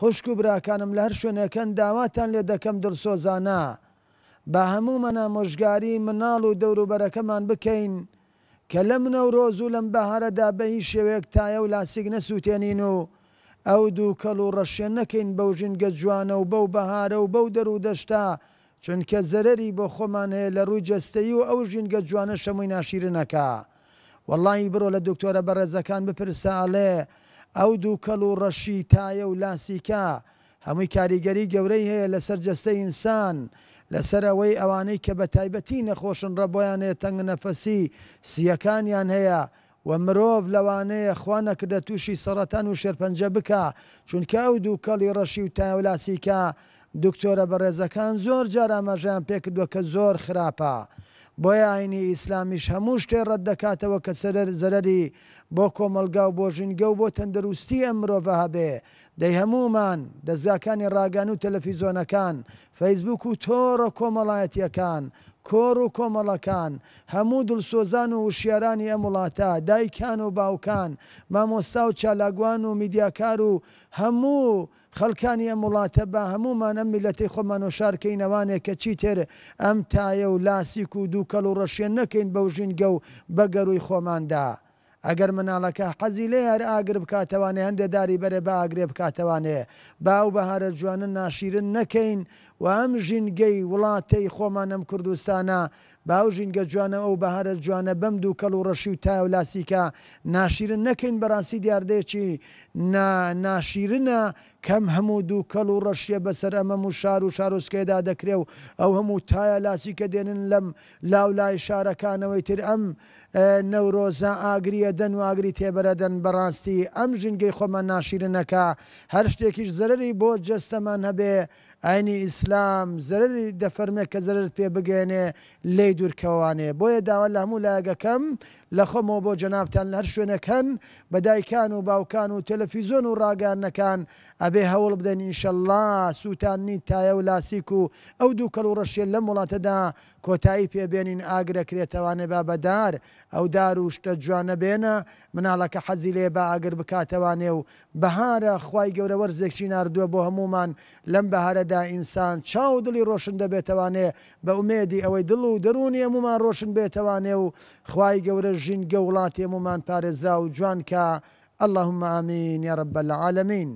خوشک و براکانم لە هەر شوێنەکەن داواتان لێ دەکەم دڵسۆزانە با هەموو مەنامۆژگاری مناڵ و دەوروبەرەکەمان بکەین کە لە منە و ڕۆز و لەم بەهارەدا بەهی شێوەیەک تایە و لاسیک نەسووتێنین و ئەو دوو کەڵ و ڕەشێن نەکەین بەو ژینگە جوانە و بەو بەهارە و بەو دەرو و دەشتا چونکە زەرری بۆ خۆمان هەیە لە ڕووی جستەی و ئەو ژینگە جوانە شەمووی ناشیرنەکە. وڵی بڕۆ لە دکتۆرە بەڕێزەکان بپرسە ئاڵێ، ئەو دوو کەڵ و ڕەشی تایە و لاسیکە هەمووی کاریگەری گەورەی هەیە لەسەر جەستەی ئینسان لەسەر ئەوەی ئەوانەی کە بە تایبەتی نەخۆشن ڕەبۆیان هەیە تەنگ نەفەسی سیەکانیان هەیە. و مرۆڤ لەوانەیە خوا نەکردە تووشی سەڕەتان و شێرپەنجە بکە چونکە ئەو دوو کەڵی ڕەشی و تایولاسیکە دکتۆرە بەڕێزەکان زۆر جار ئاماژیان پێکردووە کە زۆر خراپە بۆیە ئاینی ئیسلامیش هەموو شتێ ڕەت دەکاتەوە کە سەرەر زەرری بۆ کۆمەلگا و بۆ ژینگە و بۆ تەندروستی ئەم مرۆڤە هەبێ دەی هەمومان دەستگاکانی ڕاگان و تەلەفیزۆنەکان فەیسبوک و تۆڕە کۆمەڵایەتیەکان کۆڕ و کۆمەڵەکان هەموو دڵسۆزان و وشیارانی ئەم وڵاتە دایکان و باوکان مامۆستا و چالاگوان و میدیاکار و هەموو خەڵکانی ئەم وڵاتە بە هەمومانە میلەتی خۆمانۆشارکەینەوانێک کە چیتر ئەم تایە و لاسیک و دووک کەل و ڕەشێن نەکەین بەو ژینگە و بەگەروی خۆماندا. ئەگەر مناڵەکە حەزی لێ هەر ئاگر بکاتەوانێ هەندێ داری بەرە بە ئاگرێ بکاتەوانێ باو بەهارە جوانن ناشیرن نەکەین و ئەم ژینگەی وڵاتەی خۆمانم کوردستانە باو ژینگە جوانە ئەو بەهارە جوانە بەم دوو کەڵ و ڕەشی و تای و لاسیکە ناشیرن نەکەین بەڕاستی دیاردەیەکی ناشیرنە کەم هەموو دوو کەڵ و ڕەشیە بەسەر ئەمەم و شار و شارۆسکێدا دەکرێ و ئەو هەموو تایە لاسیکە دێنن لەم لاولای شارەکانەوەی تر ئەم نەورۆزە ئاگریە دەن و ئاگری تێبەرەدەن بەڕاستی ئەم ژنگەی خۆمان ناشیرنەکە هەر شتێکیش زەرری بۆ جستەمان هەبێ ئاینی ئیسلام زەرری دەفەرمێک کە زەرت پێ بگەێنێ لێ ئەی دوورکەوانێ بۆیە داوا لە هەموو لاگەکەم لە خۆمەوە بۆ جەنابان لەر شوێنەکەن بەدایکان و باوکان و تەلەفیزۆن و ڕاگانەکان ئەبێ هەوڵ بدەن ئینشەله سووتانی تایە و لاسیک و ئەو دوو کەڵ و ڕەشێن لەم وڵاتەدا کۆتایی پێبێنین ئاگرەکرێتەوانێ بابەدار ئەو دار و شتە جوانە بێنە مناڵەکە حەزی لێ بە ئاگر بکاتەوانێ و بەهارە خی گەورە وەرزێکشی نردووە بۆ هەمومان لەم بەهارەدا ئینسان چاو دڵی ڕۆشن دەبێتوانێ بە ئومێدی ئەوەی دڵ و دەرو ڕوون هەمومان ڕۆشن بێتەوانێ و خی گەورە ژین گە وڵاتی هەمومان پارێزرا و جوان کە اللهم ئامین یا رب العالمین.